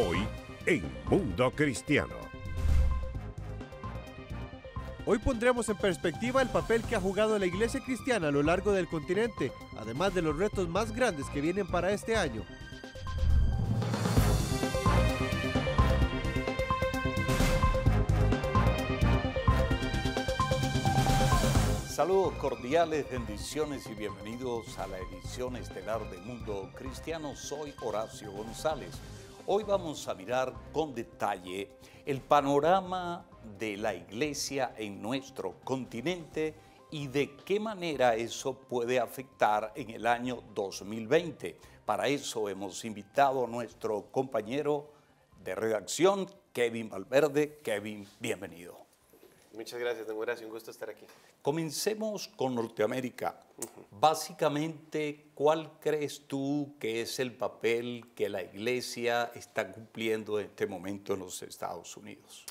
Hoy en Mundo Cristiano. Hoy pondremos en perspectiva el papel que ha jugado la Iglesia cristiana a lo largo del continente, además de los retos más grandes que vienen para este año. Saludos cordiales, bendiciones y bienvenidos a la edición estelar de Mundo Cristiano. Soy Horacio González. Hoy vamos a mirar con detalle el panorama de la iglesia en nuestro continente y de qué manera eso puede afectar en el año 2020. Para eso hemos invitado a nuestro compañero de redacción, Kevin Valverde. Kevin, bienvenido. Muchas gracias, don Horacio. Un gusto estar aquí. Comencemos con Norteamérica. Básicamente, ¿cuál crees tú que es el papel que la Iglesia está cumpliendo en este momento en los Estados Unidos?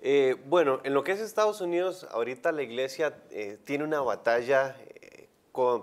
Eh, bueno, en lo que es Estados Unidos, ahorita la Iglesia eh, tiene una batalla eh,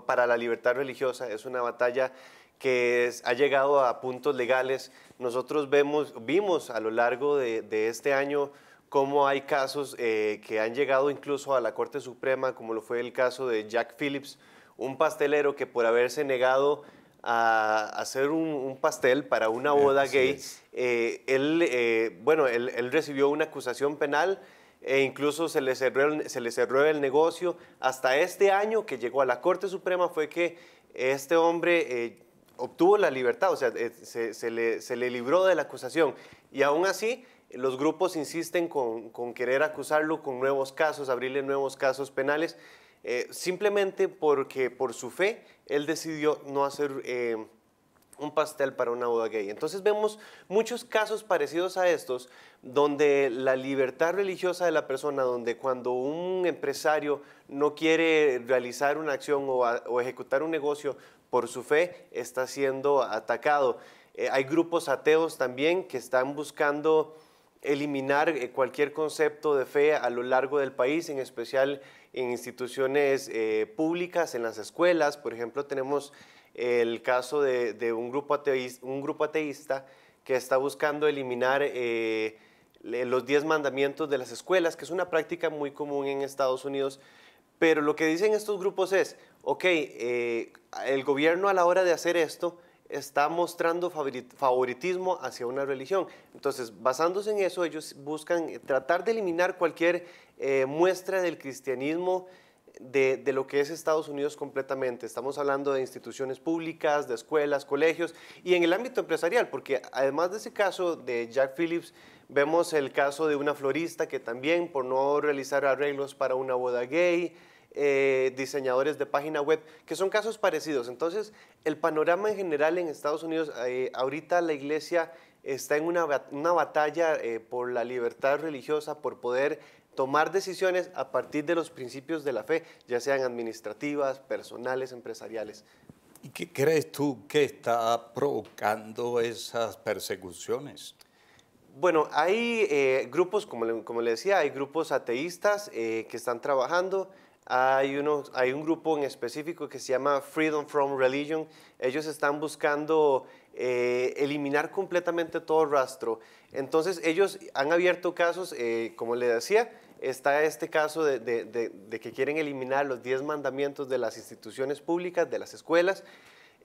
para la libertad religiosa. Es una batalla que ha llegado a puntos legales. Nosotros vemos, vimos a lo largo de este año cómo hay casos eh, que han llegado incluso a la Corte Suprema, como lo fue el caso de Jack Phillips, un pastelero que por haberse negado a hacer un, pastel para una eh, boda gay, eh, él, bueno, él, recibió una acusación penal e incluso se le, cerró el, se le cerró el negocio. Hasta este año que llegó a la Corte Suprema fue que este hombre obtuvo la libertad, o sea, se, le, se, le, libró de la acusación. Y aún así, los grupos insisten con, querer acusarlo con nuevos casos, abrirle nuevos casos penales, eh, simplemente porque por su fe él decidió no hacer eh, un pastel para una boda gay. Entonces vemos muchos casos parecidos a estos, donde la libertad religiosa de la persona, donde cuando un empresario no quiere realizar una acción o, ejecutar un negocio por su fe, está siendo atacado. Eh, hay grupos ateos también que están buscando eliminar eh, cualquier concepto de fe a lo largo del país, en especial en instituciones eh, públicas, en las escuelas. Por ejemplo, tenemos el caso de, un, grupo ateísta, que está buscando eliminar eh, los 10 mandamientos de las escuelas, que es una práctica muy común en Estados Unidos. Pero lo que dicen estos grupos es, ok, el gobierno a la hora de hacer esto está mostrando favoritismo hacia una religión. Entonces, basándose en eso, ellos buscan tratar de eliminar cualquier eh, muestra del cristianismo de, de, lo que es Estados Unidos completamente. Estamos hablando de instituciones públicas, de escuelas, colegios y en el ámbito empresarial, porque además de ese caso de Jack Phillips, vemos el caso de una florista que también por no realizar arreglos para una boda gay, eh, diseñadores de página web, que son casos parecidos. Entonces, el panorama en general en Estados Unidos, eh, ahorita la iglesia está en una, una batalla eh, por la libertad religiosa, por poder tomar decisiones a partir de los principios de la fe, ya sean administrativas, personales, empresariales. ¿Y qué crees tú que está provocando esas persecuciones? Bueno, hay grupos, como como le, decía, hay grupos ateístas que están trabajando hay, hay un grupo en específico que se llama Freedom from Religion. Ellos están buscando eh, eliminar completamente todo rastro. Entonces ellos han abierto casos, eh, como le decía, está este caso de, que quieren eliminar los 10 mandamientos de las instituciones públicas, de las escuelas.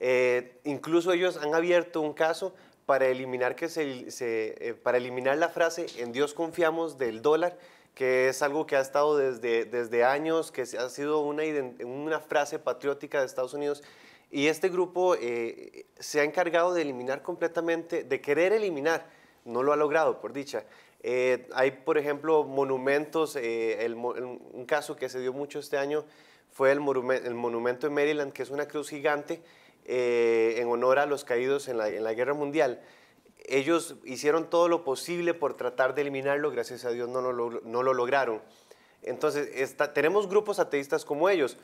Eh, incluso ellos han abierto un caso para eliminar, que se, para eliminar la frase en Dios confiamos del dólar que es algo que ha estado desde, años, que ha sido una, frase patriótica de Estados Unidos. Y este grupo eh, se ha encargado de eliminar completamente, de querer eliminar, no lo ha logrado, por dicha. Eh, hay, por ejemplo, monumentos, eh, un caso que se dio mucho este año fue el, el monumento en Maryland, que es una cruz gigante en honor a los caídos en la Guerra Mundial ellos hicieron todo lo posible por tratar de eliminarlo, gracias a Dios no lo, lograron. Entonces, tenemos grupos ateístas como ellos,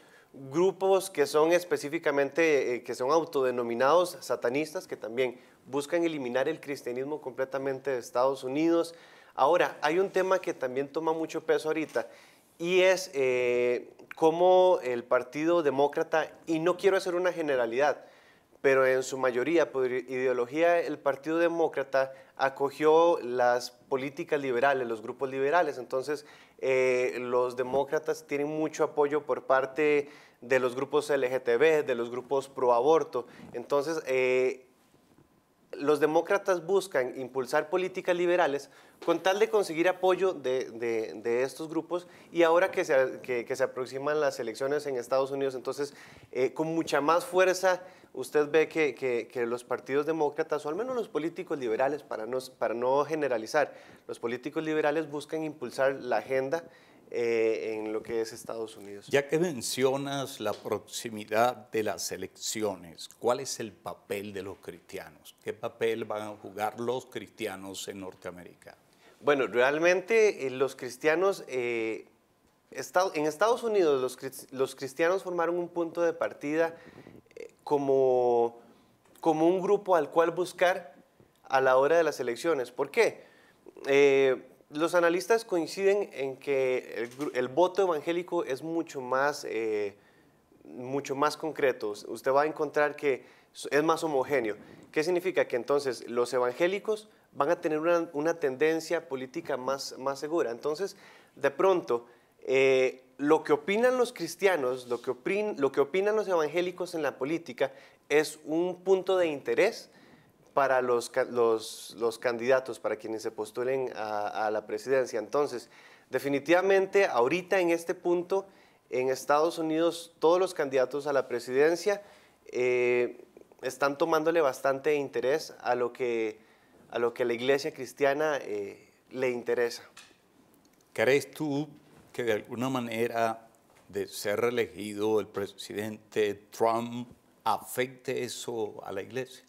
grupos que son específicamente, eh, que son autodenominados satanistas, que también buscan eliminar el cristianismo completamente de Estados Unidos. Ahora, hay un tema que también toma mucho peso ahorita y es eh, cómo el Partido Demócrata, y no quiero hacer una generalidad, pero en su mayoría por ideología el Partido Demócrata acogió las políticas liberales, los grupos liberales. Entonces, eh, los demócratas tienen mucho apoyo por parte de los grupos LGTB, de los grupos pro aborto. Entonces, eh, los demócratas buscan impulsar políticas liberales con tal de conseguir apoyo de, estos grupos y ahora que se, que, se, aproximan las elecciones en Estados Unidos, entonces eh, con mucha más fuerza usted ve que, los partidos demócratas, o al menos los políticos liberales, para no, para no generalizar, los políticos liberales buscan impulsar la agenda eh, en lo que es Estados Unidos. Ya que mencionas la proximidad de las elecciones, ¿cuál es el papel de los cristianos? ¿Qué papel van a jugar los cristianos en Norteamérica? Bueno, realmente eh, los cristianos, eh, en Estados Unidos los, los, cristianos formaron un punto de partida como, como un grupo al cual buscar a la hora de las elecciones. ¿Por qué? Eh, los analistas coinciden en que el, voto evangélico es mucho más, eh, mucho más concreto. Usted va a encontrar que es más homogéneo. ¿Qué significa? Que entonces los evangélicos van a tener una, tendencia política más, segura. Entonces, de pronto, eh, lo que opinan los cristianos, lo que opinan los evangélicos en la política es un punto de interés para los, los, candidatos, para quienes se postulen a, la presidencia. Entonces, definitivamente ahorita en este punto, en Estados Unidos, todos los candidatos a la presidencia eh, están tomándole bastante interés a lo que, a lo que la iglesia cristiana eh, le interesa. ¿Crees tú que de alguna manera de ser reelegido el presidente Trump afecte eso a la iglesia?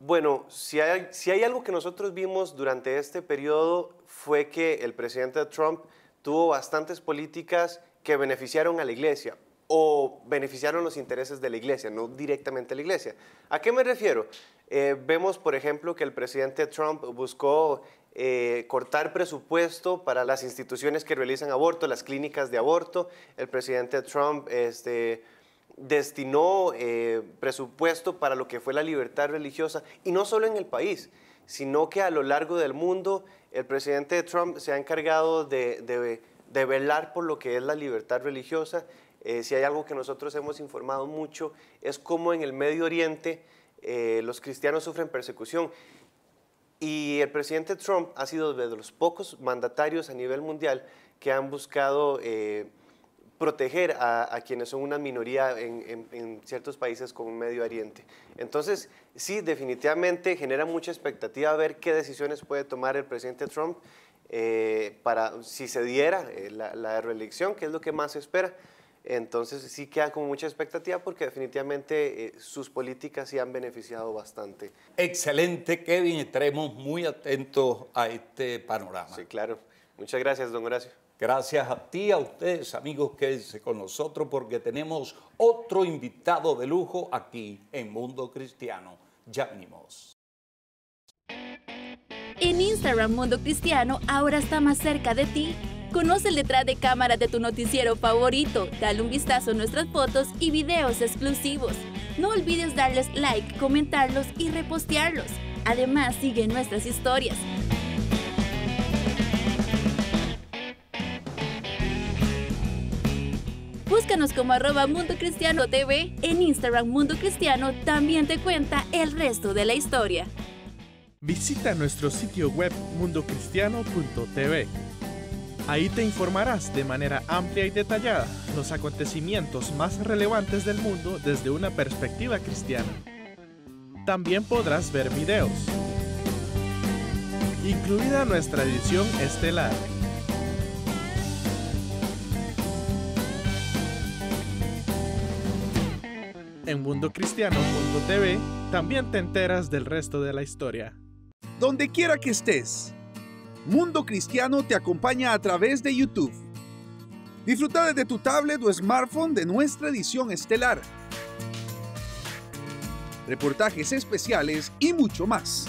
Bueno, si hay, algo que nosotros vimos durante este periodo fue que el presidente Trump tuvo bastantes políticas que beneficiaron a la iglesia o beneficiaron los intereses de la iglesia, no directamente a la iglesia. ¿A qué me refiero? Eh, vemos, por ejemplo, que el presidente Trump buscó eh, cortar presupuesto para las instituciones que realizan aborto, las clínicas de aborto. El presidente Trump este, destinó eh, presupuesto para lo que fue la libertad religiosa, y no solo en el país, sino que a lo largo del mundo el presidente Trump se ha encargado de, velar por lo que es la libertad religiosa. Eh, si hay algo que nosotros hemos informado mucho, es cómo en el Medio Oriente eh, los cristianos sufren persecución. Y el presidente Trump ha sido de los pocos mandatarios a nivel mundial que han buscado proteger a, quienes son una minoría en, ciertos países como Medio Oriente. Entonces, sí, definitivamente genera mucha expectativa a ver qué decisiones puede tomar el presidente Trump eh, para, si se diera eh, la, reelección, que es lo que más se espera. Entonces sí queda con mucha expectativa porque definitivamente eh, sus políticas sí han beneficiado bastante. Excelente, Kevin. Estaremos muy atentos a este panorama. Sí, claro. Muchas gracias, don Horacio. Gracias a ti, a ustedes, amigos, quédense con nosotros porque tenemos otro invitado de lujo aquí en Mundo Cristiano. Ya venimos. En Instagram Mundo Cristiano ahora está más cerca de ti. Conoce el detrás de cámara de tu noticiero favorito, dale un vistazo a nuestras fotos y videos exclusivos. No olvides darles like, comentarlos y repostearlos. Además, sigue nuestras historias. como arroba Mundo Cristiano TV. En Instagram Mundo Cristiano también te cuenta el resto de la historia. Visita nuestro sitio web mundocristiano.tv. Ahí te informarás de manera amplia y detallada los acontecimientos más relevantes del mundo desde una perspectiva cristiana. También podrás ver videos, incluida nuestra edición estelar en mundocristiano.tv también te enteras del resto de la historia. Donde quiera que estés, Mundo Cristiano te acompaña a través de YouTube. Disfruta desde tu tablet o smartphone de nuestra edición estelar. Reportajes especiales y mucho más.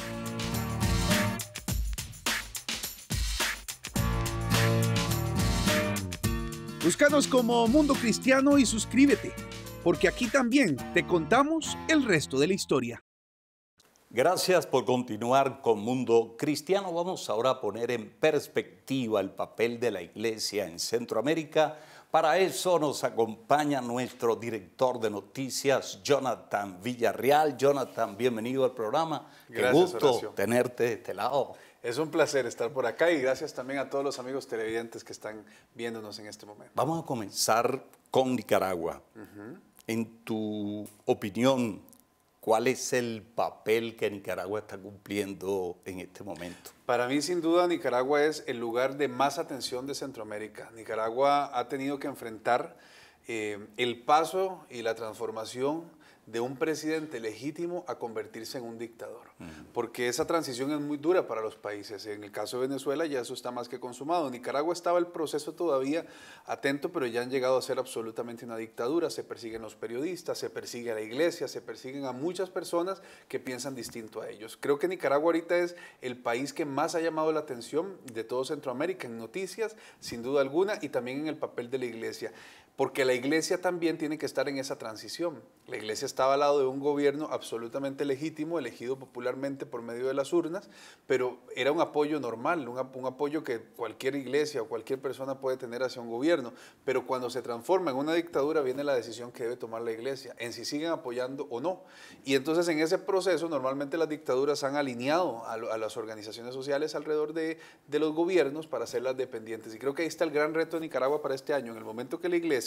Búscanos como Mundo Cristiano y suscríbete porque aquí también te contamos el resto de la historia. Gracias por continuar con Mundo Cristiano. Vamos ahora a poner en perspectiva el papel de la Iglesia en Centroamérica. Para eso nos acompaña nuestro director de noticias, Jonathan Villarreal. Jonathan, bienvenido al programa. Gracias, por gusto tenerte de este lado. Es un placer estar por acá y gracias también a todos los amigos televidentes que están viéndonos en este momento. Vamos a comenzar con Nicaragua en tu opinión, ¿cuál es el papel que Nicaragua está cumpliendo en este momento? Para mí, sin duda, Nicaragua es el lugar de más atención de Centroamérica. Nicaragua ha tenido que enfrentar eh, el paso y la transformación de un presidente legítimo a convertirse en un dictador. Porque esa transición es muy dura para los países. En el caso de Venezuela ya eso está más que consumado. En Nicaragua estaba el proceso todavía atento, pero ya han llegado a ser absolutamente una dictadura. Se persiguen los periodistas, se persigue a la iglesia, se persiguen a muchas personas que piensan distinto a ellos. Creo que Nicaragua ahorita es el país que más ha llamado la atención de todo Centroamérica en noticias, sin duda alguna, y también en el papel de la iglesia porque la iglesia también tiene que estar en esa transición. La iglesia estaba al lado de un gobierno absolutamente legítimo, elegido popularmente por medio de las urnas, pero era un apoyo normal, un, apoyo que cualquier iglesia o cualquier persona puede tener hacia un gobierno. Pero cuando se transforma en una dictadura viene la decisión que debe tomar la iglesia, en si siguen apoyando o no. Y entonces en ese proceso normalmente las dictaduras han alineado a, las organizaciones sociales alrededor de, de los gobiernos para hacerlas dependientes. Y creo que ahí está el gran reto de Nicaragua para este año, en el momento que la iglesia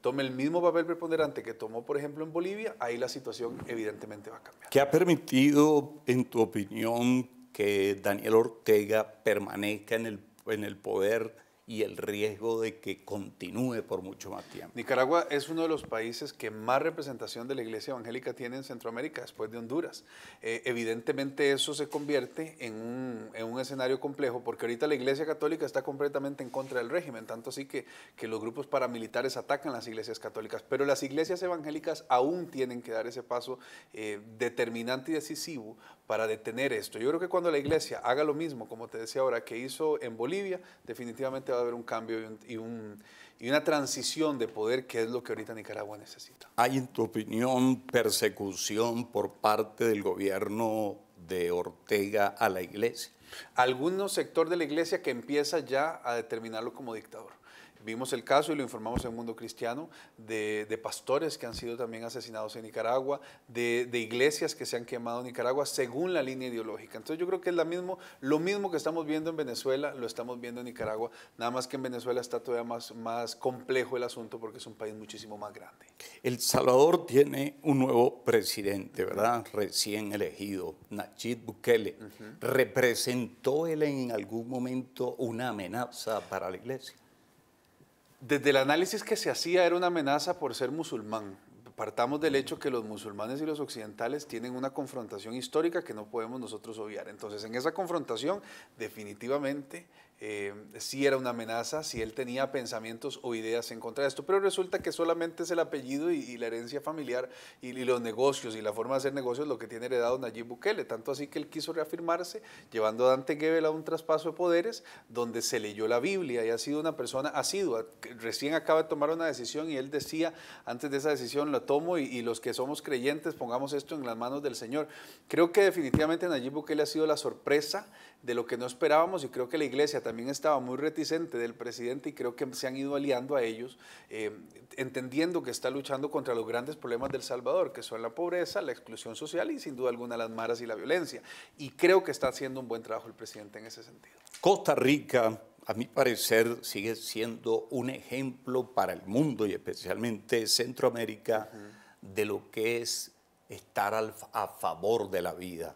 tome el mismo papel preponderante que tomó, por ejemplo, en Bolivia, ahí la situación evidentemente va a cambiar. ¿Qué ha permitido, en tu opinión, que Daniel Ortega permanezca en el, en el poder? y el riesgo de que continúe por mucho más tiempo. Nicaragua es uno de los países que más representación de la Iglesia Evangélica tiene en Centroamérica, después de Honduras. Eh, evidentemente eso se convierte en un, escenario complejo, porque ahorita la Iglesia Católica está completamente en contra del régimen, tanto así que, los grupos paramilitares atacan las iglesias católicas, pero las iglesias evangélicas aún tienen que dar ese paso eh, determinante y decisivo para detener esto. Yo creo que cuando la iglesia haga lo mismo, como te decía ahora, que hizo en Bolivia, definitivamente va a haber un cambio y, una transición de poder que es lo que ahorita Nicaragua necesita. ¿Hay, en tu opinión, persecución por parte del gobierno de Ortega a la iglesia? Algunos sector de la iglesia que empieza ya a determinarlo como dictador. Vimos el caso y lo informamos en mundo cristiano de, pastores que han sido también asesinados en Nicaragua, de, iglesias que se han quemado en Nicaragua según la línea ideológica. Entonces yo creo que es mismo, lo mismo que estamos viendo en Venezuela, lo estamos viendo en Nicaragua, nada más que en Venezuela está todavía más, más complejo el asunto porque es un país muchísimo más grande. El Salvador tiene un nuevo presidente, ¿verdad? Recién elegido, Nachid Bukele. ¿Representó él en algún momento una amenaza para la iglesia? Desde el análisis que se hacía era una amenaza por ser musulmán. Partamos del hecho que los musulmanes y los occidentales tienen una confrontación histórica que no podemos nosotros obviar. Entonces, en esa confrontación, definitivamente eh, si era una amenaza, si él tenía pensamientos o ideas en contra de esto, pero resulta que solamente es el apellido y, la herencia familiar y, los negocios y la forma de hacer negocios lo que tiene heredado Nayib Bukele, tanto así que él quiso reafirmarse llevando a Dante Gebel a un traspaso de poderes donde se leyó la Biblia y ha sido una persona asidua, recién acaba de tomar una decisión y él decía, antes de esa decisión la tomo y, y los que somos creyentes pongamos esto en las manos del Señor. Creo que definitivamente Nayib Bukele ha sido la sorpresa de lo que no esperábamos y creo que la iglesia también estaba muy reticente del presidente y creo que se han ido aliando a ellos, eh, entendiendo que está luchando contra los grandes problemas del Salvador, que son la pobreza, la exclusión social y sin duda alguna las maras y la violencia. Y creo que está haciendo un buen trabajo el presidente en ese sentido. Costa Rica, a mi parecer, sigue siendo un ejemplo para el mundo y especialmente Centroamérica de lo que es estar a favor de la vida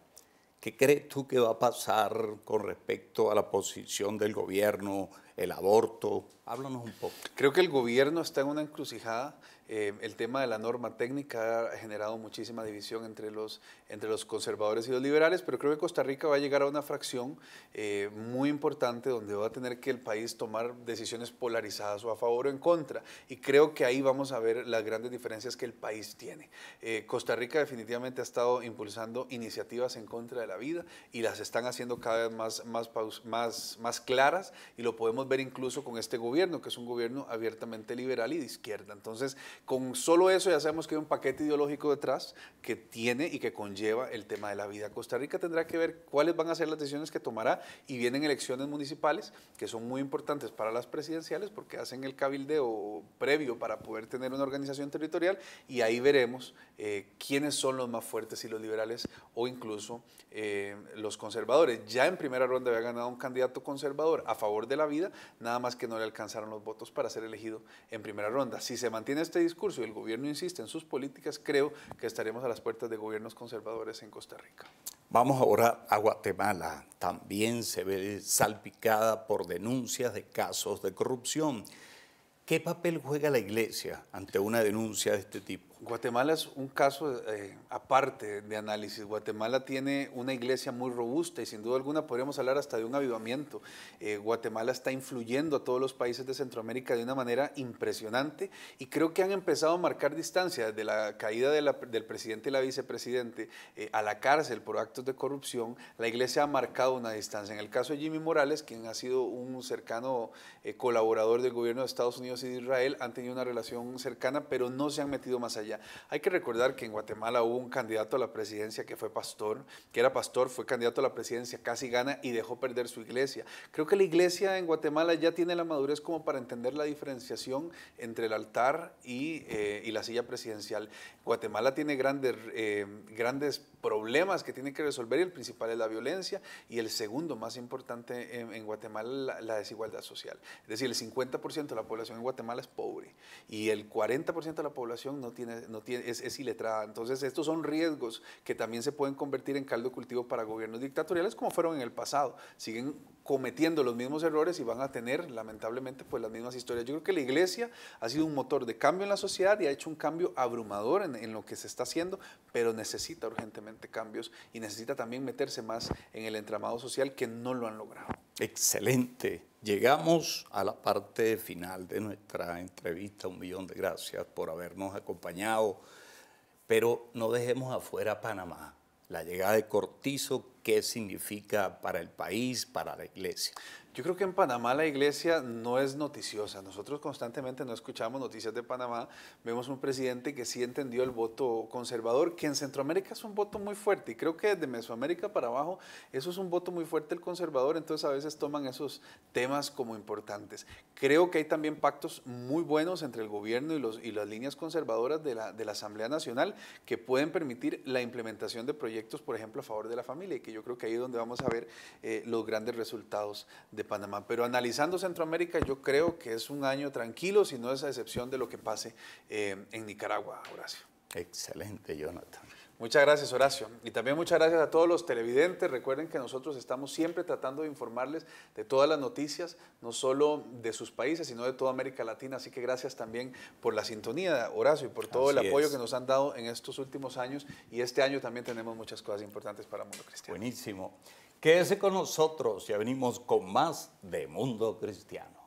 ¿Qué crees tú que va a pasar con respecto a la posición del gobierno, el aborto? Háblanos un poco. Creo que el gobierno está en una encrucijada eh, el tema de la norma técnica ha generado muchísima división entre los, entre los conservadores y los liberales, pero creo que Costa Rica va a llegar a una fracción eh, muy importante donde va a tener que el país tomar decisiones polarizadas o a favor o en contra. Y creo que ahí vamos a ver las grandes diferencias que el país tiene. Eh, Costa Rica definitivamente ha estado impulsando iniciativas en contra de la vida y las están haciendo cada vez más, más, más, más claras y lo podemos ver incluso con este gobierno, que es un gobierno abiertamente liberal y de izquierda. Entonces, con solo eso ya sabemos que hay un paquete ideológico detrás que tiene y que conlleva el tema de la vida. Costa Rica tendrá que ver cuáles van a ser las decisiones que tomará y vienen elecciones municipales que son muy importantes para las presidenciales porque hacen el cabildeo previo para poder tener una organización territorial y ahí veremos eh, quiénes son los más fuertes y los liberales o incluso eh, los conservadores. Ya en primera ronda había ganado un candidato conservador a favor de la vida, nada más que no le alcanzaron los votos para ser elegido en primera ronda. Si se mantiene este discurso, y el gobierno insiste en sus políticas, creo que estaremos a las puertas de gobiernos conservadores en Costa Rica. Vamos ahora a Guatemala. También se ve salpicada por denuncias de casos de corrupción. ¿Qué papel juega la Iglesia ante una denuncia de este tipo? Guatemala es un caso eh, aparte de análisis. Guatemala tiene una iglesia muy robusta y sin duda alguna podríamos hablar hasta de un avivamiento. Eh, Guatemala está influyendo a todos los países de Centroamérica de una manera impresionante y creo que han empezado a marcar distancia desde la caída del presidente y la vicepresidente eh, a la cárcel por actos de corrupción. La iglesia ha marcado una distancia. En el caso de Jimmy Morales, quien ha sido un cercano colaborador del gobierno de Estados Unidos y de Israel, han tenido una relación cercana, pero no se han metido más allá. Hay que recordar que en Guatemala hubo un candidato a la presidencia que fue pastor, que era pastor, fue candidato a la presidencia, casi gana y dejó perder su iglesia. Creo que la iglesia en Guatemala ya tiene la madurez como para entender la diferenciación entre el altar y, eh, la silla presidencial. Guatemala tiene grandes, eh, grandes problemas que tiene que resolver y el principal es la violencia y el segundo más importante en, Guatemala es la, desigualdad social. Es decir, el 50% de la población en Guatemala es pobre y el 40% de la población no tiene tiene, es, iletrada. Entonces, estos son riesgos que también se pueden convertir en caldo de cultivo para gobiernos dictatoriales como fueron en el pasado. Siguen cometiendo los mismos errores y van a tener, lamentablemente, pues las mismas historias. Yo creo que la iglesia ha sido un motor de cambio en la sociedad y ha hecho un cambio abrumador en lo que se está haciendo, pero necesita urgentemente cambios y necesita también meterse más en el entramado social que no lo han logrado. Excelente. Llegamos a la parte final de nuestra entrevista. Un millón de gracias por habernos acompañado. Pero no dejemos afuera Panamá. La llegada de Cortizo qué significa para el país, para la iglesia. Yo creo que en Panamá la iglesia no es noticiosa. Nosotros constantemente no escuchamos noticias de Panamá. Vemos un presidente que sí entendió el voto conservador, que en Centroamérica es un voto muy fuerte. Y creo que desde Mesoamérica para abajo eso es un voto muy fuerte el conservador. Entonces a veces toman esos temas como importantes. Creo que hay también pactos muy buenos entre el gobierno y, las líneas conservadoras de la, de la Asamblea Nacional que pueden permitir la implementación de proyectos, por ejemplo, a favor de la familia y que yo creo que ahí es donde vamos a ver eh, los grandes resultados de Panamá. Pero analizando Centroamérica, yo creo que es un año tranquilo, si no es a excepción de lo que pase eh, en Nicaragua, Horacio. Excelente, Jonathan. Muchas gracias, Horacio. Y también muchas gracias a todos los televidentes. Recuerden que nosotros estamos siempre tratando de informarles de todas las noticias, no solo de sus países, sino de toda América Latina. Así que gracias también por la sintonía, Horacio, y por todo el apoyo que nos han dado en estos últimos años. Y este año también tenemos muchas cosas importantes para Mundo Cristiano. Buenísimo. Quédese con nosotros, ya venimos con más de Mundo Cristiano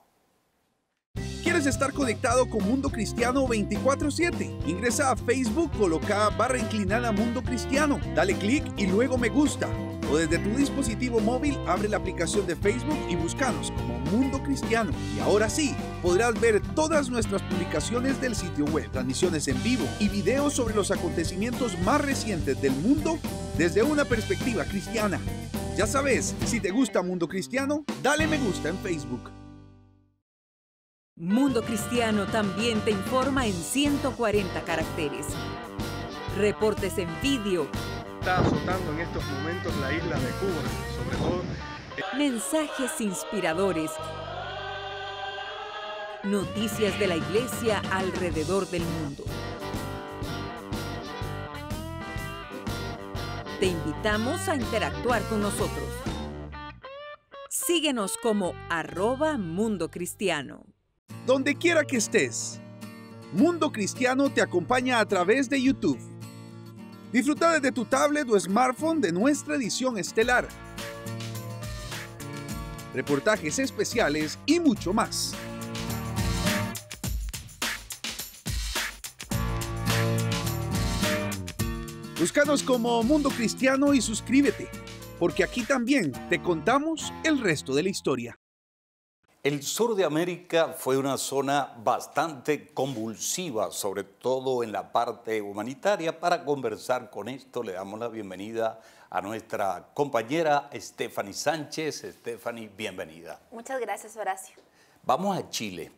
estar conectado con Mundo Cristiano 24/7. Ingresa a Facebook, coloca barra inclinada Mundo Cristiano, dale clic y luego me gusta. O desde tu dispositivo móvil abre la aplicación de Facebook y búscanos como Mundo Cristiano. Y ahora sí, podrás ver todas nuestras publicaciones del sitio web, transmisiones en vivo y videos sobre los acontecimientos más recientes del mundo desde una perspectiva cristiana. Ya sabes, si te gusta Mundo Cristiano, dale me gusta en Facebook. Mundo Cristiano también te informa en 140 caracteres. Reportes en vídeo. Está azotando en estos momentos la isla de Cuba, sobre todo. Eh, Mensajes inspiradores. Noticias de la iglesia alrededor del mundo. Te invitamos a interactuar con nosotros. Síguenos como arroba Mundo Cristiano. Donde quiera que estés, Mundo Cristiano te acompaña a través de YouTube. Disfruta desde tu tablet o smartphone de nuestra edición estelar. Reportajes especiales y mucho más. Búscanos como Mundo Cristiano y suscríbete, porque aquí también te contamos el resto de la historia. El sur de América fue una zona bastante convulsiva, sobre todo en la parte humanitaria. Para conversar con esto le damos la bienvenida a nuestra compañera Stephanie Sánchez. Stephanie, bienvenida. Muchas gracias, Horacio. Vamos a Chile.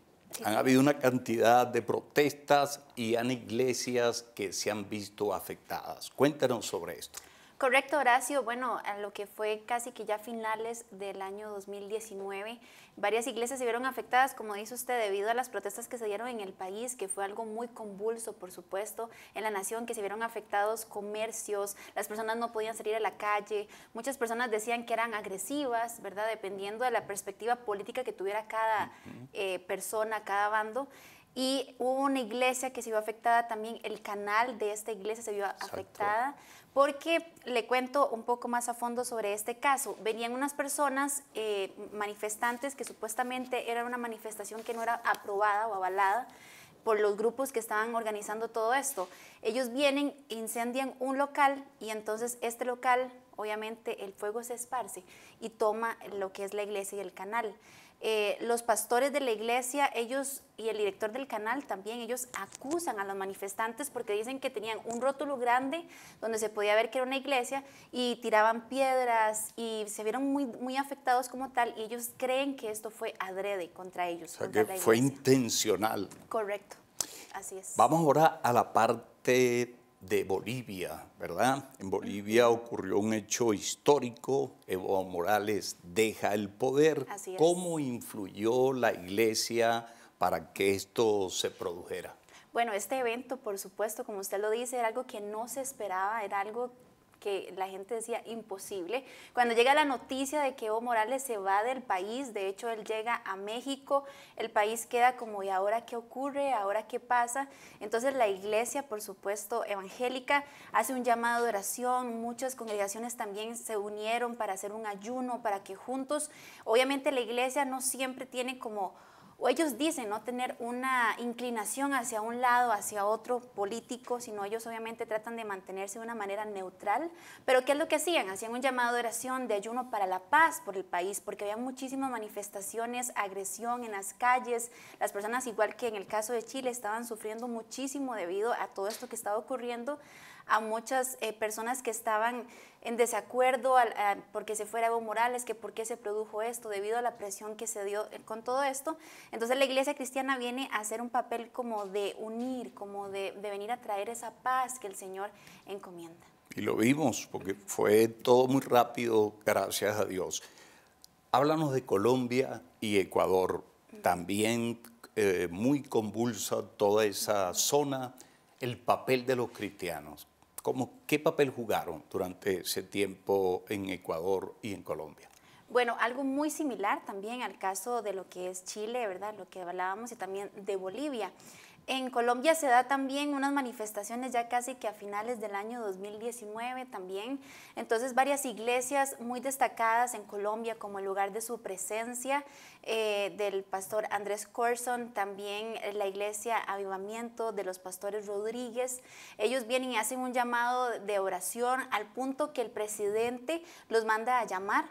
han habido una cantidad de protestas y han iglesias que se han visto afectadas. Cuéntanos sobre esto. Correcto, Horacio. Bueno, a lo que fue casi que ya finales del año 2019, varias iglesias se vieron afectadas, como dice usted, debido a las protestas que se dieron en el país, que fue algo muy convulso, por supuesto, en la nación, que se vieron afectados comercios, las personas no podían salir a la calle, muchas personas decían que eran agresivas, ¿verdad? Dependiendo de la perspectiva política que tuviera cada eh, persona, cada bando. Y hubo una iglesia que se vio afectada también, el canal de esta iglesia se vio afectada porque le cuento un poco más a fondo sobre este caso. Venían unas personas, eh, manifestantes, que supuestamente era una manifestación que no era aprobada o avalada por los grupos que estaban organizando todo esto. Ellos vienen, incendian un local y entonces este local, obviamente, el fuego se esparce y toma lo que es la iglesia y el canal. Eh, los pastores de la iglesia, ellos y el director del canal también, ellos acusan a los manifestantes porque dicen que tenían un rótulo grande donde se podía ver que era una iglesia y tiraban piedras y se vieron muy, muy afectados como tal y ellos creen que esto fue adrede contra ellos. O sea, que fue intencional. Correcto, así es. Vamos ahora a la parte de Bolivia, ¿verdad? En Bolivia ocurrió un hecho histórico, Evo Morales deja el poder. ¿Cómo influyó la iglesia para que esto se produjera? Bueno, este evento, por supuesto, como usted lo dice, era algo que no se esperaba, era algo que la gente decía imposible. Cuando llega la noticia de que Evo Morales se va del país, de hecho él llega a México, el país queda como, ¿y ahora qué ocurre? ¿Ahora qué pasa? Entonces la iglesia, por supuesto, evangélica, hace un llamado de oración, muchas congregaciones también se unieron para hacer un ayuno, para que juntos, obviamente la iglesia no siempre tiene como o ellos dicen no tener una inclinación hacia un lado, hacia otro político, sino ellos obviamente tratan de mantenerse de una manera neutral. Pero ¿qué es lo que hacían? Hacían un llamado de oración, de ayuno para la paz por el país, porque había muchísimas manifestaciones, agresión en las calles. Las personas, igual que en el caso de Chile, estaban sufriendo muchísimo debido a todo esto que estaba ocurriendo a muchas eh, personas que estaban en desacuerdo porque se fuera Evo Morales, que por qué se produjo esto, debido a la presión que se dio eh, con todo esto. Entonces la iglesia cristiana viene a hacer un papel como de unir, como de, venir a traer esa paz que el Señor encomienda. Y lo vimos, porque fue todo muy rápido, gracias a Dios. Háblanos de Colombia y Ecuador, también eh, muy convulsa toda esa zona, el papel de los cristianos. ¿Cómo, ¿Qué papel jugaron durante ese tiempo en Ecuador y en Colombia? Bueno, algo muy similar también al caso de lo que es Chile, ¿verdad? Lo que hablábamos y también de Bolivia. En Colombia se da también unas manifestaciones ya casi que a finales del año 2019 también. Entonces varias iglesias muy destacadas en Colombia como el lugar de su presencia eh, del pastor Andrés Corson, también eh, la iglesia Avivamiento de los pastores Rodríguez. Ellos vienen y hacen un llamado de oración al punto que el presidente los manda a llamar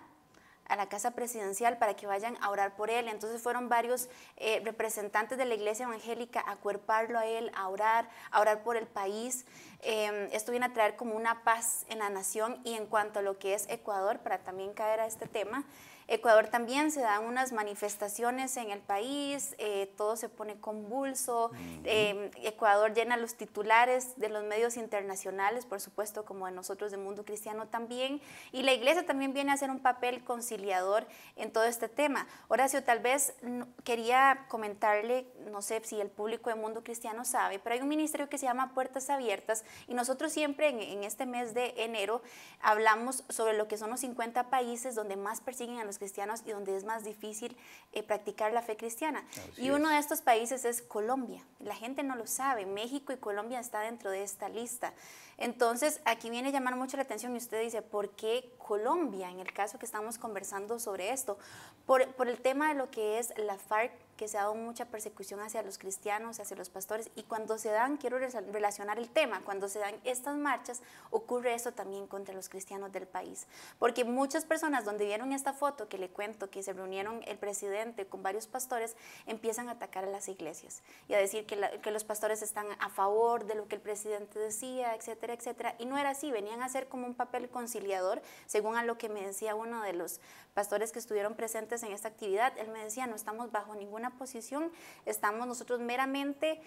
a la casa presidencial para que vayan a orar por él. Entonces fueron varios eh, representantes de la iglesia evangélica a cuerparlo a él, a orar, a orar por el país. Em, esto viene a traer como una paz en la nación y en cuanto a lo que es Ecuador, para también caer a este tema, Ecuador también se dan unas manifestaciones en el país, eh, todo se pone convulso, em, Ecuador llena los titulares de los medios internacionales, por supuesto, como de nosotros de Mundo Cristiano también, y la iglesia también viene a hacer un papel conciliador en todo este tema. Horacio, tal vez quería comentarle, no sé si el público de Mundo Cristiano sabe, pero hay un ministerio que se llama Puertas Abiertas y nosotros siempre en, en este mes de enero hablamos sobre lo que son los 50 países donde más persiguen a los cristianos y donde es más difícil eh, practicar la fe cristiana. y uno de estos países es Colombia. La gente no lo sabe. México y Colombia está dentro de esta lista. Entonces, aquí viene a llamar mucho la atención y usted dice, ¿por qué Colombia? En el caso que estamos conversando sobre esto, por el tema de lo que es la FARC que se ha dado mucha persecución hacia los cristianos, hacia los pastores, y cuando se dan, quiero relacionar el tema, cuando se dan estas marchas, ocurre eso también contra los cristianos del país, porque muchas personas donde vieron esta foto que le cuento, que se reunieron el presidente con varios pastores, empiezan a atacar a las iglesias y a decir que, los pastores están a favor de lo que el presidente decía, etcétera, etcétera, y no era así, venían a hacer como un papel conciliador, según a lo que me decía uno de los pastores que estuvieron presentes en esta actividad, él me decía, no estamos bajo ninguna posición, estamos nosotros meramente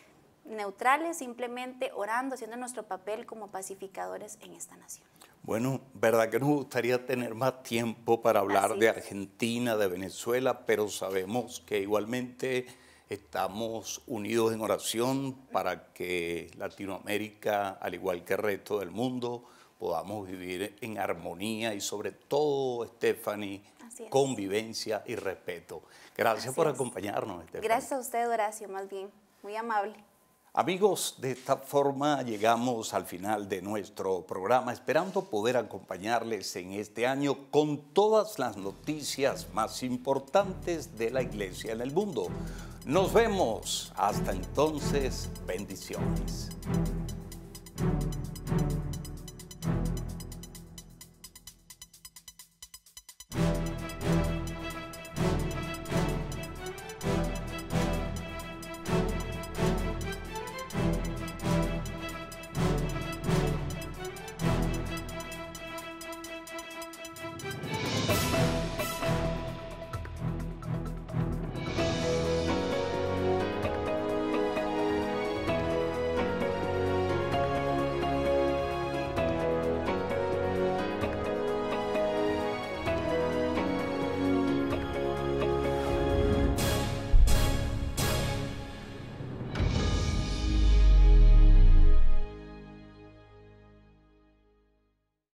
neutrales, simplemente orando, haciendo nuestro papel como pacificadores en esta nación. Bueno, verdad que nos gustaría tener más tiempo para hablar de Argentina, de Venezuela, pero sabemos que igualmente estamos unidos en oración para que Latinoamérica, al igual que el resto del mundo, podamos vivir en armonía y sobre todo, Stephanie, convivencia y respeto. Gracias por acompañarnos, Stephanie. Gracias a usted, Horacio, más bien. Muy amable. Amigos, de esta forma llegamos al final de nuestro programa, esperando poder acompañarles en este año con todas las noticias más importantes de la iglesia en el mundo. Nos vemos. Hasta entonces, bendiciones.